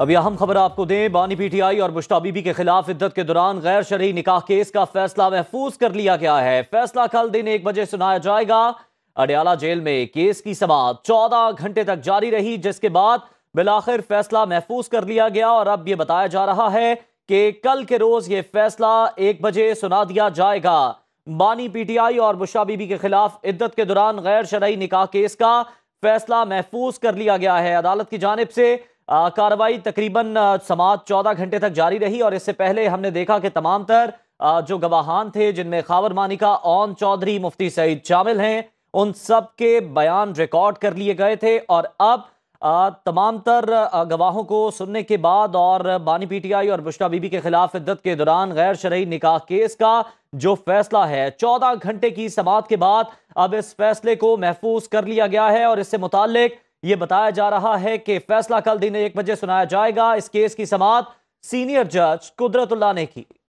अब अहम खबर आपको दें बानी पीटीआई और मुश्ता बीबी के खिलाफ इद्दत के दौरान गैर शरही निकाह केस का फैसला महफूज कर लिया गया है फैसला कल दिन एक बजे सुनाया जाएगा अडयाला जेल में केस की समाप्त चौदह घंटे तक जारी रही जिसके बाद बिलाखिर फैसला महफूज कर लिया गया और अब यह बताया जा रहा है कि कल के रोज ये फैसला एक बजे सुना दिया जाएगा बानी पीटीआई और मुश्ता बीबी के खिलाफ इद्दत के दौरान गैर शरही निकाह केस का फैसला महफूज कर लिया गया है अदालत की जानब से कार्रवाई तकरीबन समाज चौदह घंटे तक जारी रही और इससे पहले हमने देखा कि तमाम तर जो गवाहान थे जिनमें खावर मानिका ओन चौधरी मुफ्ती सईद शामिल हैं उन सब के बयान रिकॉर्ड कर लिए गए थे और अब तमाम तर गवाहों को सुनने के बाद और बानी पीटीआई और बुश्रा बीबी के खिलाफ इद्दत के दौरान गैर शरयी निकाह केस का जो फैसला है चौदह घंटे की समात के बाद अब इस फैसले को महफूज कर लिया गया है और इससे मुतालिक ये बताया जा रहा है कि फैसला कल दिन एक बजे सुनाया जाएगा इस केस की समाप्त सीनियर जज कुदरतुल्ला ने की